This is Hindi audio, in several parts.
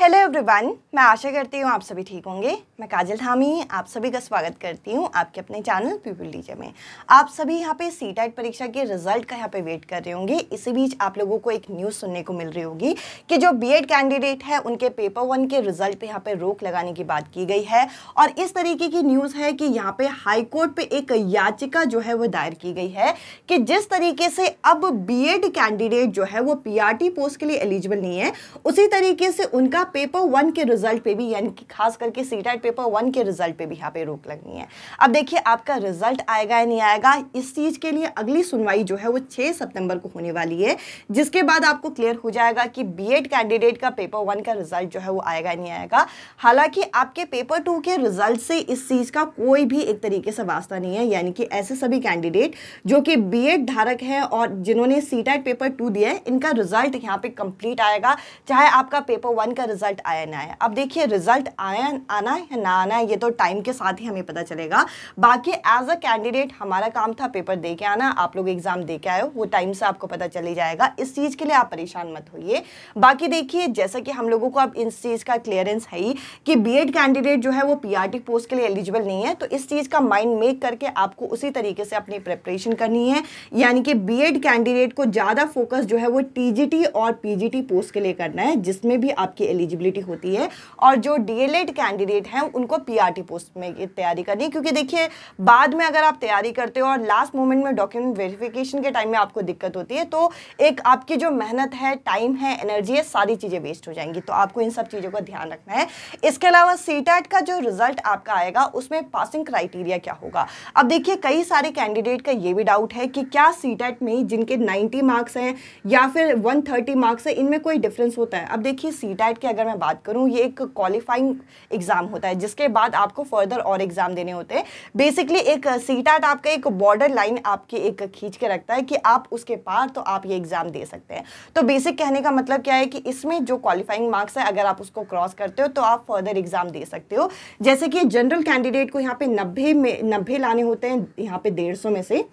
हेलो एवरीवन मैं आशा करती हूँ आप सभी ठीक होंगे मैं काजल धामी आप सभी का स्वागत करती हूँ आपके अपने चैनल पीपल डीजे में आप सभी यहाँ पे सी टाइट e परीक्षा के रिजल्ट का यहाँ पे वेट कर रहे होंगे इसी बीच आप लोगों को एक न्यूज़ सुनने को मिल रही होगी कि जो बीएड कैंडिडेट है उनके पेपर वन के रिजल्ट पर यहाँ पर रोक लगाने की बात की गई है और इस तरीके की न्यूज़ है कि यहाँ पर हाईकोर्ट पर एक याचिका जो है वो दायर की गई है कि जिस तरीके से अब बी कैंडिडेट जो है वो पी पोस्ट के लिए एलिजिबल नहीं है उसी तरीके से उनका पेपर वन के रिजल्ट पे भी यानी कि खास करके सी पेपर वन के रिजल्ट पे भी यहाँ पे रोक लगनी है अब देखिए आपका रिजल्ट आएगा या नहीं आएगा इस चीज़ के लिए अगली सुनवाई जो है वो छः सितंबर को होने वाली है जिसके बाद आपको क्लियर हो जाएगा कि बी कैंडिडेट का पेपर वन का रिजल्ट जो है वो आएगा नहीं आएगा हालांकि आपके पेपर टू के रिजल्ट से इस चीज़ का कोई भी एक तरीके से वास्ता नहीं है यानी कि ऐसे सभी कैंडिडेट जो कि बी धारक है और जिन्होंने सी पेपर टू दिया है इनका रिजल्ट यहाँ पे कंप्लीट आएगा चाहे आपका पेपर वन का रिजल्ट आया ना आया अब देखिए रिजल्ट आया आना है ना आना है ये तो टाइम के साथ ही हमें पता चलेगा बाकी एज अ कैंडिडेट हमारा काम था पेपर दे के आना आप लोग एग्जाम दे के आए हो वो टाइम से आपको पता चले जाएगा इस चीज़ के लिए आप परेशान मत होइए बाकी देखिए जैसा कि हम लोगों को अब इस चीज़ का क्लियरेंस है ही कि एड कैंडिडेट जो है वो टी पोस्ट के लिए एलिजिबल नहीं है तो इस चीज़ का माइंड मेक करके आपको उसी तरीके से अपनी प्रिपरेशन करनी है यानी कि एड कैंडिडेट को ज़्यादा फोकस जो है वो टी और टी पोस्ट के लिए करना है जिसमें भी आपकी एलिजिबिलिटी होती है और जो डीएलएड कैंडिडेट हैं उनको पीआरटी पोस्ट में तैयारी करनी है क्योंकि देखिए बाद में अगर आप तैयारी करते हो और लास्ट मोमेंट में डॉक्यूमेंट वेरिफिकेशन के टाइम में आपको दिक्कत होती है तो एक आपकी जो मेहनत है टाइम है एनर्जी है सारी चीज़ें वेस्ट हो जाएंगी तो आपको इन सब चीज़ों का ध्यान रखना है इसके अलावा सी का जो रिजल्ट आपका आएगा उसमें पासिंग क्राइटेरिया क्या होगा अब देखिए कई सारे कैंडिडेट का ये भी डाउट है कि क्या सी में जिनके नाइन्टी मार्क्स हैं या फिर वन मार्क्स है इनमें कोई डिफरेंस होता है अब देखिए सी के अगर मैं बात करूँ ये एक क्वालिफाइंग एग्ज़ाम होता है जिसके बाद आपको फर्दर और एग्ज़ाम देने होते हैं बेसिकली एक सीटाट uh, आपका एक बॉर्डर लाइन आपकी एक खींच के रखता है कि आप उसके पार तो आप ये एग्ज़ाम दे सकते हैं तो बेसिक कहने का मतलब क्या है कि इसमें जो क्वालिफाइंग मार्क्स है अगर आप उसको क्रॉस करते हो तो आप फर्दर एग्ज़ाम दे सकते हो जैसे कि जनरल कैंडिडेट को यहाँ पे नब्बे में नब्बे लाने होते हैं यहाँ पे डेढ़ में से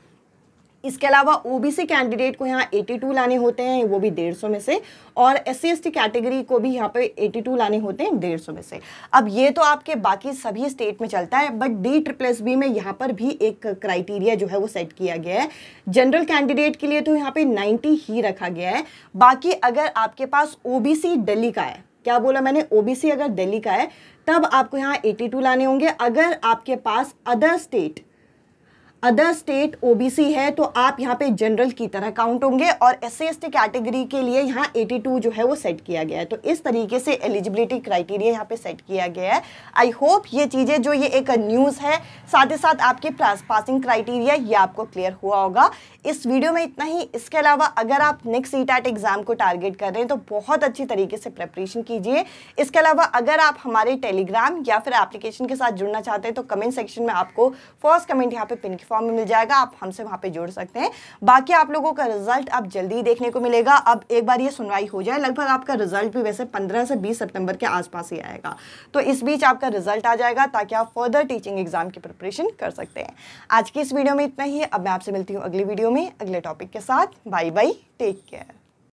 इसके अलावा ओबीसी कैंडिडेट को यहाँ 82 लाने होते हैं वो भी 150 में से और एस सी कैटेगरी को भी यहाँ पे 82 लाने होते हैं 150 में से अब ये तो आपके बाकी सभी स्टेट में चलता है बट डी ट्रिपल बी में यहाँ पर भी एक क्राइटेरिया जो है वो सेट किया गया है जनरल कैंडिडेट के लिए तो यहाँ पे 90 ही रखा गया है बाकी अगर आपके पास सी दिल्ली का है क्या बोला मैंने सी अगर दिल्ली का है तब आपको यहाँ टू लाने होंगे अगर आपके पास other state other state OBC है तो आप यहाँ पे जनरल की तरह काउंट होंगे और एस सी कैटेगरी के लिए यहाँ 82 जो है वो सेट किया गया है तो इस तरीके से एलिजिबिलिटी क्राइटेरिया यहाँ पे सेट किया गया है आई होप ये चीज़ें जो ये एक न्यूज़ है साथ ही साथ आपके पासिंग क्राइटेरिया ये आपको क्लियर हुआ होगा इस वीडियो में इतना ही इसके अलावा अगर आप नेक्स्ट सी एग्ज़ाम को टारगेट कर रहे हैं तो बहुत अच्छी तरीके से प्रेपरेशन कीजिए इसके अलावा अगर आप हमारे टेलीग्राम या फिर एप्लीकेशन के साथ जुड़ना चाहते हैं तो कमेंट सेक्शन में आपको फर्स्ट कमेंट यहाँ पे पिन फॉर्म में मिल जाएगा आप हमसे वहाँ पे जुड़ सकते हैं बाकी आप लोगों का रिजल्ट अब जल्दी देखने को मिलेगा अब एक बार ये सुनवाई हो जाए लगभग आपका रिजल्ट भी वैसे पंद्रह से बीस सितंबर के आसपास ही आएगा तो इस बीच आपका रिजल्ट आ जाएगा ताकि आप फर्दर टीचिंग एग्जाम की प्रिपरेशन कर सकते हैं आज की इस वीडियो में इतना ही अब मैं आपसे मिलती हूँ अगली वीडियो में अगले टॉपिक के साथ बाई बाई टेक केयर